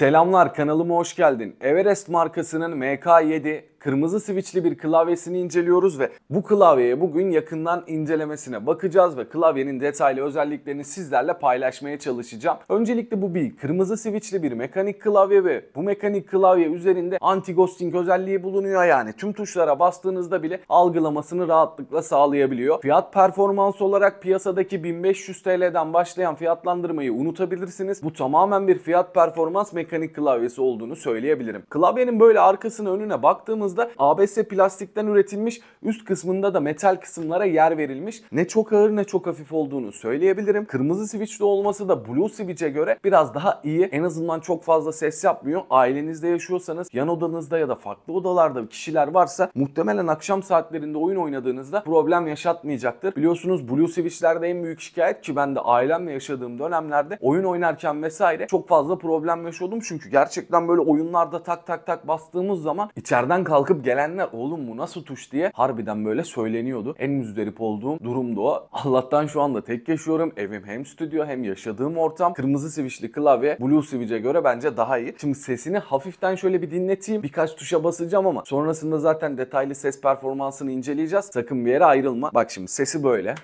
Selamlar kanalıma hoş geldin. Everest markasının MK7 kırmızı switchli bir klavyesini inceliyoruz ve bu klavyeye bugün yakından incelemesine bakacağız ve klavyenin detaylı özelliklerini sizlerle paylaşmaya çalışacağım. Öncelikle bu bir kırmızı switchli bir mekanik klavye ve bu mekanik klavye üzerinde anti-ghosting özelliği bulunuyor yani tüm tuşlara bastığınızda bile algılamasını rahatlıkla sağlayabiliyor. Fiyat performans olarak piyasadaki 1500 TL'den başlayan fiyatlandırmayı unutabilirsiniz. Bu tamamen bir fiyat performans mekanik klavyesi olduğunu söyleyebilirim. Klavyenin böyle arkasına önüne baktığımız baktığımızda ABS plastikten üretilmiş üst kısmında da metal kısımlara yer verilmiş. Ne çok ağır ne çok hafif olduğunu söyleyebilirim. Kırmızı switchli olması da Blue Switch'e göre biraz daha iyi. En azından çok fazla ses yapmıyor. Ailenizde yaşıyorsanız yan odanızda ya da farklı odalarda kişiler varsa muhtemelen akşam saatlerinde oyun oynadığınızda problem yaşatmayacaktır. Biliyorsunuz Blue Switch'lerde en büyük şikayet ki ben de ailemle yaşadığım dönemlerde oyun oynarken vesaire çok fazla problem yaşadım Çünkü gerçekten böyle oyunlarda tak tak tak bastığımız zaman içeriden kal kalkıp gelenler oğlum bu nasıl tuş diye harbiden böyle söyleniyordu. En müzdarip olduğum durumda, o. Allah'tan şu anda tek yaşıyorum. Evim hem stüdyo hem yaşadığım ortam. Kırmızı switchli klavye Blue Switch'e göre bence daha iyi. Şimdi sesini hafiften şöyle bir dinleteyim. Birkaç tuşa basacağım ama sonrasında zaten detaylı ses performansını inceleyeceğiz. Sakın bir yere ayrılma. Bak şimdi sesi böyle.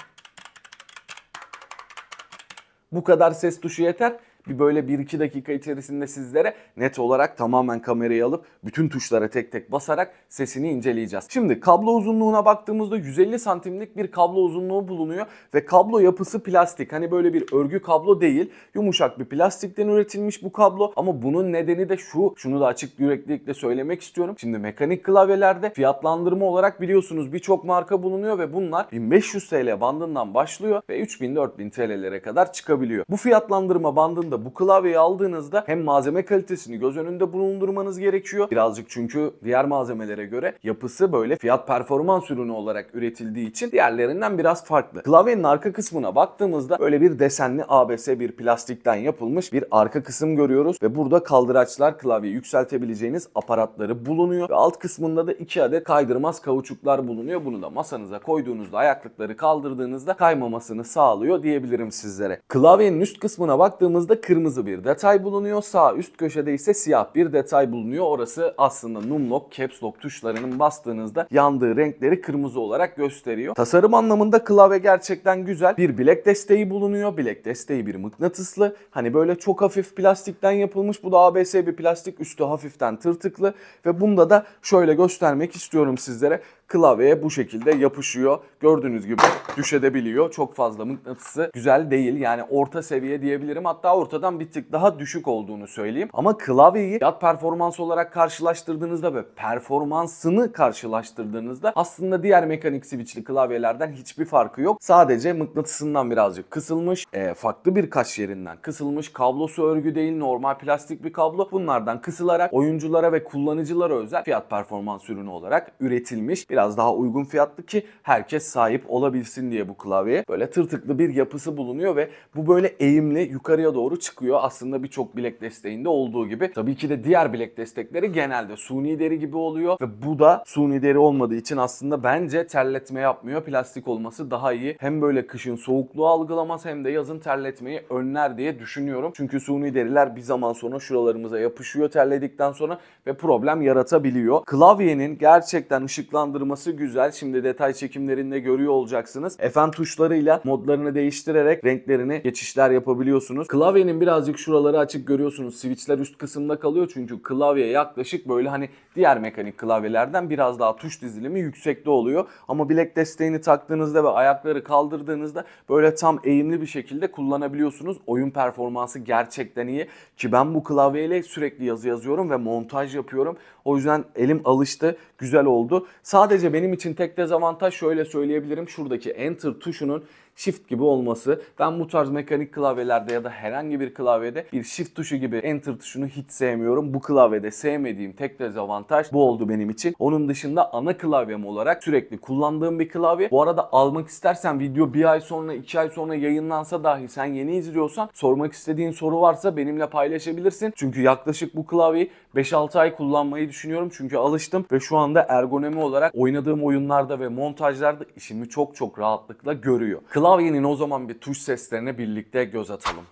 Bu kadar ses tuşu yeter bir böyle 1-2 dakika içerisinde sizlere net olarak tamamen kamerayı alıp bütün tuşlara tek tek basarak sesini inceleyeceğiz. Şimdi kablo uzunluğuna baktığımızda 150 santimlik bir kablo uzunluğu bulunuyor ve kablo yapısı plastik. Hani böyle bir örgü kablo değil yumuşak bir plastikten üretilmiş bu kablo ama bunun nedeni de şu şunu da açık yüreklilikle söylemek istiyorum. Şimdi mekanik klavyelerde fiyatlandırma olarak biliyorsunuz birçok marka bulunuyor ve bunlar 1500 TL bandından başlıyor ve 3000-4000 TL'lere kadar çıkabiliyor. Bu fiyatlandırma bandında da bu klavyeyi aldığınızda hem malzeme kalitesini göz önünde bulundurmanız gerekiyor. Birazcık çünkü diğer malzemelere göre yapısı böyle fiyat performans ürünü olarak üretildiği için diğerlerinden biraz farklı. Klavyenin arka kısmına baktığımızda böyle bir desenli ABS bir plastikten yapılmış bir arka kısım görüyoruz ve burada kaldıraçlar klavye yükseltebileceğiniz aparatları bulunuyor ve alt kısmında da iki adet kaydırmaz kauçuklar bulunuyor. Bunu da masanıza koyduğunuzda ayaklıkları kaldırdığınızda kaymamasını sağlıyor diyebilirim sizlere. Klavyenin üst kısmına baktığımızda kırmızı bir detay bulunuyor. Sağ üst köşede ise siyah bir detay bulunuyor. Orası aslında numlock, caps lock tuşlarının bastığınızda yandığı renkleri kırmızı olarak gösteriyor. Tasarım anlamında klavye gerçekten güzel. Bir bilek desteği bulunuyor. Bilek desteği bir mıknatıslı. Hani böyle çok hafif plastikten yapılmış. Bu da ABS bir plastik. Üstü hafiften tırtıklı ve bunda da şöyle göstermek istiyorum sizlere klavyeye bu şekilde yapışıyor. Gördüğünüz gibi düşebiliyor. Çok fazla mıknatısı güzel değil. Yani orta seviye diyebilirim. Hatta ortadan bir tık daha düşük olduğunu söyleyeyim. Ama klavyeyi fiyat performans olarak karşılaştırdığınızda ve performansını karşılaştırdığınızda aslında diğer mekanik switchli klavyelerden hiçbir farkı yok. Sadece mıknatısından birazcık kısılmış. E, farklı birkaç yerinden kısılmış. Kablosu örgü değil normal plastik bir kablo. Bunlardan kısılarak oyunculara ve kullanıcılara özel fiyat performans ürünü olarak üretilmiş. Biraz Biraz daha uygun fiyatlı ki herkes sahip olabilsin diye bu klavye. Böyle tırtıklı bir yapısı bulunuyor ve bu böyle eğimli yukarıya doğru çıkıyor. Aslında birçok bilek desteğinde olduğu gibi. Tabii ki de diğer bilek destekleri genelde suni deri gibi oluyor ve bu da suni deri olmadığı için aslında bence terletme yapmıyor. Plastik olması daha iyi. Hem böyle kışın soğukluğu algılamaz hem de yazın terletmeyi önler diye düşünüyorum. Çünkü suni deriler bir zaman sonra şuralarımıza yapışıyor terledikten sonra ve problem yaratabiliyor. Klavyenin gerçekten ışıklandırma havalandırması güzel. Şimdi detay çekimlerinde görüyor olacaksınız. FN tuşlarıyla modlarını değiştirerek renklerini geçişler yapabiliyorsunuz. Klavyenin birazcık şuraları açık görüyorsunuz. Switchler üst kısımda kalıyor çünkü klavye yaklaşık böyle hani diğer mekanik klavyelerden biraz daha tuş dizilimi yüksekte oluyor. Ama bilek desteğini taktığınızda ve ayakları kaldırdığınızda böyle tam eğimli bir şekilde kullanabiliyorsunuz. Oyun performansı gerçekten iyi ki ben bu klavyeyle sürekli yazı yazıyorum ve montaj yapıyorum. O yüzden elim alıştı, güzel oldu. Sadece Sadece benim için tek dezavantaj şöyle söyleyebilirim. Şuradaki enter tuşunun shift gibi olması. Ben bu tarz mekanik klavyelerde ya da herhangi bir klavyede bir shift tuşu gibi enter tuşunu hiç sevmiyorum. Bu klavyede sevmediğim tek dezavantaj bu oldu benim için. Onun dışında ana klavyem olarak sürekli kullandığım bir klavye. Bu arada almak istersen video bir ay sonra iki ay sonra yayınlansa dahi sen yeni izliyorsan sormak istediğin soru varsa benimle paylaşabilirsin. Çünkü yaklaşık bu klavyeyi 5-6 ay kullanmayı düşünüyorum. Çünkü alıştım ve şu anda ergonomi olarak oynadığım oyunlarda ve montajlarda işimi çok çok rahatlıkla görüyor. Klavye Klavyenin o zaman bir tuş seslerine birlikte göz atalım.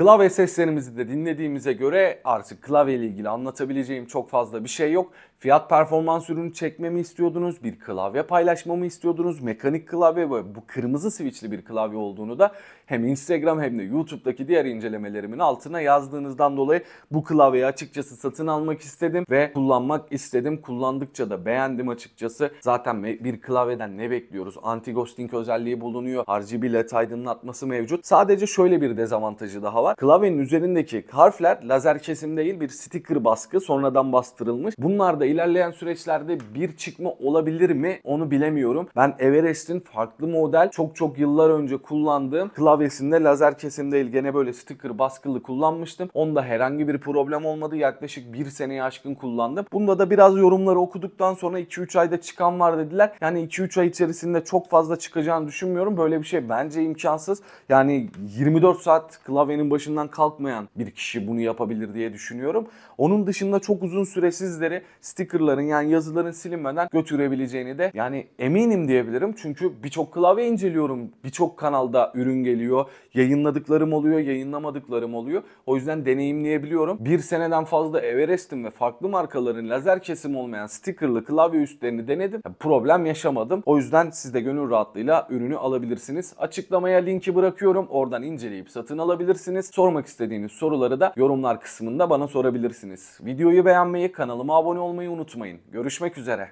Klavye seslerimizi de dinlediğimize göre artık klavye ile ilgili anlatabileceğim çok fazla bir şey yok. Fiyat performans ürünü çekmemi istiyordunuz, bir klavye paylaşmamı istiyordunuz. Mekanik klavye bu kırmızı switchli bir klavye olduğunu da hem Instagram hem de YouTube'daki diğer incelemelerimin altına yazdığınızdan dolayı bu klavyeyi açıkçası satın almak istedim ve kullanmak istedim. Kullandıkça da beğendim açıkçası. Zaten bir klavyeden ne bekliyoruz? Anti-ghosting özelliği bulunuyor. RGB led aydınlatması mevcut. Sadece şöyle bir dezavantajı daha var var. Klavyenin üzerindeki harfler lazer kesim değil bir sticker baskı sonradan bastırılmış. Bunlar da ilerleyen süreçlerde bir çıkma olabilir mi onu bilemiyorum. Ben Everest'in farklı model çok çok yıllar önce kullandığım klavyesinde lazer kesim değil gene böyle sticker baskılı kullanmıştım. Onda herhangi bir problem olmadı. Yaklaşık bir seneye aşkın kullandım. Bunda da biraz yorumları okuduktan sonra 2-3 ayda çıkan var dediler. Yani 2-3 ay içerisinde çok fazla çıkacağını düşünmüyorum. Böyle bir şey bence imkansız. Yani 24 saat klavyenin başında başından kalkmayan bir kişi bunu yapabilir diye düşünüyorum. Onun dışında çok uzun süresizleri sizleri stickerların yani yazıların silinmeden götürebileceğini de yani eminim diyebilirim. Çünkü birçok klavye inceliyorum. Birçok kanalda ürün geliyor. Yayınladıklarım oluyor, yayınlamadıklarım oluyor. O yüzden deneyimleyebiliyorum. Bir seneden fazla Everest'im ve farklı markaların lazer kesim olmayan stickerlı klavye üstlerini denedim. Problem yaşamadım. O yüzden siz de gönül rahatlığıyla ürünü alabilirsiniz. Açıklamaya linki bırakıyorum. Oradan inceleyip satın alabilirsiniz sormak istediğiniz soruları da yorumlar kısmında bana sorabilirsiniz. Videoyu beğenmeyi, kanalıma abone olmayı unutmayın. Görüşmek üzere.